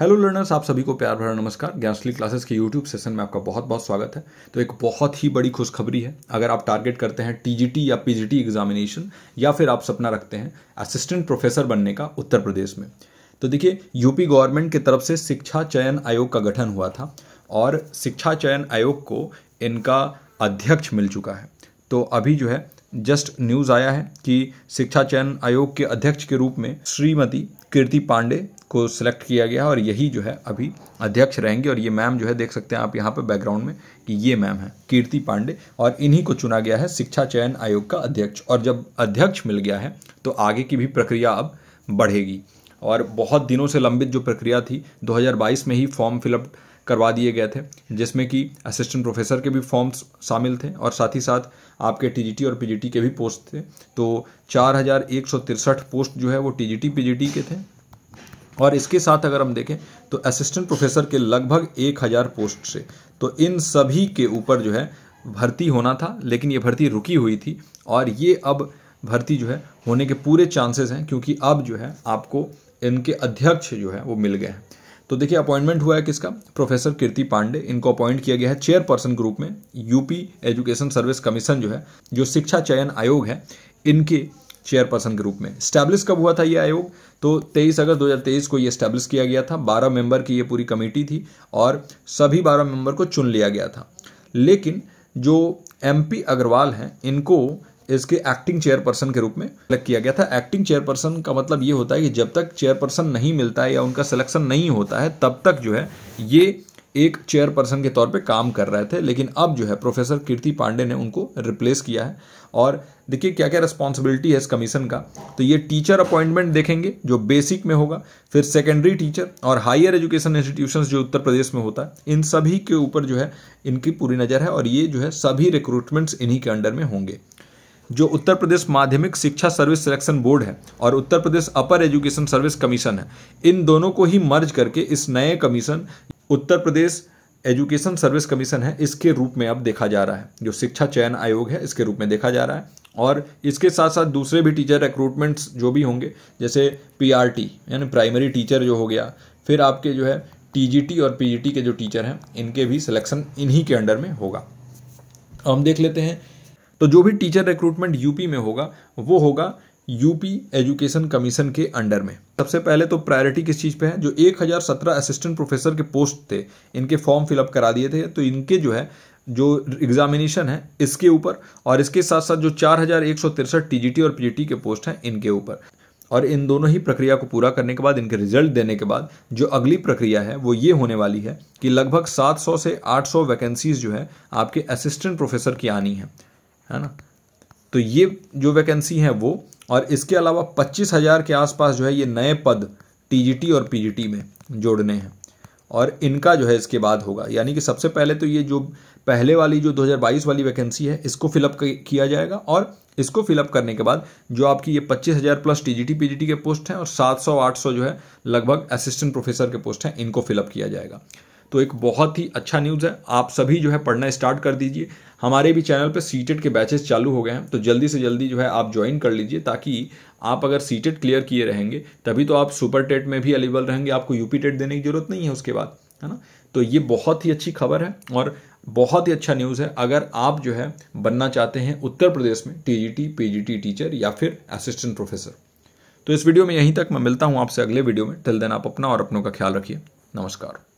hello learners आप सभी को प्यार भरा नमस्कार ज्ञानसली क्लासेस के यूट्यूब सेशन में आपका बहुत बहुत स्वागत है तो एक बहुत ही बड़ी खुशखबरी है अगर आप टारगेट करते हैं टीजीटी या पीजीटी एग्जामिनेशन या फिर आप सपना रखते हैं असिस्टेंट प्रोफेसर बनने का उत्तर प्रदेश में तो देखिए यूपी गवर्नमेंट की तरफ से शिक्षा चयन आयोग का गठन हुआ था और शिक्षा चयन आयोग को इनका अध्यक्ष मिल चुका है तो अभी जो है जस्ट न्यूज़ आया है कि शिक्षा चयन आयोग के अध्यक्ष के रूप में श्रीमती कीर्ति पांडे को सिलेक्ट किया गया और यही जो है अभी अध्यक्ष रहेंगे और ये मैम जो है देख सकते हैं आप यहाँ पर बैकग्राउंड में कि ये मैम है कीर्ति पांडे और इन्हीं को चुना गया है शिक्षा चयन आयोग का अध्यक्ष और जब अध्यक्ष मिल गया है तो आगे की भी प्रक्रिया अब बढ़ेगी और बहुत दिनों से लंबित जो प्रक्रिया थी 2022 में ही फॉर्म फिलअप करवा दिए गए थे जिसमें कि असिस्टेंट प्रोफेसर के भी फॉर्म्स शामिल थे और साथ ही साथ आपके टीजीटी और पीजीटी के भी पोस्ट थे तो चार पोस्ट जो है वो टीजीटी पीजीटी के थे और इसके साथ अगर हम देखें तो असिस्टेंट प्रोफेसर के लगभग एक हज़ार पोस्ट से तो इन सभी के ऊपर जो है भर्ती होना था लेकिन ये भर्ती रुकी हुई थी और ये अब भर्ती जो है होने के पूरे चांसेस हैं क्योंकि अब जो है आपको इनके अध्यक्ष जो है वो मिल गए हैं तो देखिए अपॉइंटमेंट हुआ है किसका प्रोफेसर कीर्ति पांडे इनको अपॉइंट किया गया है चेयरपर्सन ग्रुप में यूपी एजुकेशन सर्विस कमीशन जो है जो शिक्षा चयन आयोग है इनके चेयरपर्सन के रूप में स्टैब्लिश कब हुआ था ये आयोग तो 23 अगस्त 2023 को ये स्टैब्लिश किया गया था 12 मेंबर की ये पूरी कमेटी थी और सभी 12 मेंबर को चुन लिया गया था लेकिन जो एमपी अग्रवाल हैं इनको इसके एक्टिंग चेयरपर्सन के रूप में सेलेक्ट किया गया था एक्टिंग चेयरपर्सन का मतलब ये होता है कि जब तक चेयरपर्सन नहीं मिलता है या उनका सिलेक्शन नहीं होता है तब तक जो है ये एक चेयरपर्सन के तौर पे काम कर रहे थे लेकिन अब जो है प्रोफेसर कीर्ति पांडे ने उनको रिप्लेस किया है और देखिए क्या क्या रिस्पॉन्सिबिलिटी है इस कमीशन का तो ये टीचर अपॉइंटमेंट देखेंगे जो बेसिक में होगा फिर सेकेंडरी टीचर और हायर एजुकेशन इंस्टीट्यूशन जो उत्तर प्रदेश में होता है इन सभी के ऊपर जो है इनकी पूरी नज़र है और ये जो है सभी रिक्रूटमेंट्स इन्हीं के अंडर में होंगे जो उत्तर प्रदेश माध्यमिक शिक्षा सर्विस सिलेक्शन बोर्ड है और Uttar Pradesh upper education service commission है इन दोनों को ही मर्ज करके इस नए commission Uttar Pradesh education service commission है इसके रूप में अब देखा जा रहा है जो शिक्षा चयन आयोग है इसके रूप में देखा जा रहा है और इसके साथ साथ दूसरे भी टीचर रिक्रूटमेंट्स जो भी होंगे जैसे पीआरटी यानी प्राइमरी टीचर जो हो गया फिर आपके जो है टीजीटी और पीजीटी के जो टीचर हैं इनके भी सिलेक्शन इन्हीं के अंडर में होगा हम देख लेते हैं तो जो भी टीचर रिक्रूटमेंट यूपी में होगा वो होगा यूपी एजुकेशन कमीशन के अंडर में सबसे पहले तो प्रायोरिटी किस चीज़ पे है जो 1017 असिस्टेंट प्रोफेसर के पोस्ट थे इनके फॉर्म फिलअप करा दिए थे तो इनके जो है जो एग्जामिनेशन है इसके ऊपर और इसके साथ साथ जो चार हज़ार एक सौ तिरसठ टी और पी के पोस्ट हैं इनके ऊपर और इन दोनों ही प्रक्रिया को पूरा करने के बाद इनके रिजल्ट देने के बाद जो अगली प्रक्रिया है वो ये होने वाली है कि लगभग 700 से 800 वैकेंसीज जो है आपके असिस्टेंट प्रोफेसर की आनी है है ना तो ये जो वैकेंसी है वो और इसके अलावा पच्चीस हज़ार के आसपास जो है ये नए पद टीजीटी और पीजीटी में जोड़ने हैं और इनका जो है इसके बाद होगा यानी कि सबसे पहले तो ये जो पहले वाली जो 2022 वाली वैकेंसी है इसको फिलअप किया जाएगा और इसको फिलअप करने के बाद जो आपकी ये 25,000 प्लस टीजीटी पीजीटी के पोस्ट हैं और 700-800 जो है लगभग असिस्टेंट प्रोफेसर के पोस्ट हैं इनको फिलअप किया जाएगा तो एक बहुत ही अच्छा न्यूज़ है आप सभी जो है पढ़ना स्टार्ट कर दीजिए हमारे भी चैनल पर सीटेट के बैचेस चालू हो गए हैं तो जल्दी से जल्दी जो है आप ज्वाइन कर लीजिए ताकि आप अगर सीटेट क्लियर किए रहेंगे तभी तो आप सुपर टेट में भी अलेबल रहेंगे आपको यूपी टेट देने की ज़रूरत नहीं है उसके बाद है ना तो ये बहुत ही अच्छी खबर है और बहुत ही अच्छा न्यूज़ है अगर आप जो है बनना चाहते हैं उत्तर प्रदेश में टीजीटी पीजीटी टीचर या फिर असिस्टेंट प्रोफेसर तो इस वीडियो में यहीं तक मैं मिलता हूँ आपसे अगले वीडियो में टिल देन आप अपना और अपनों का ख्याल रखिए नमस्कार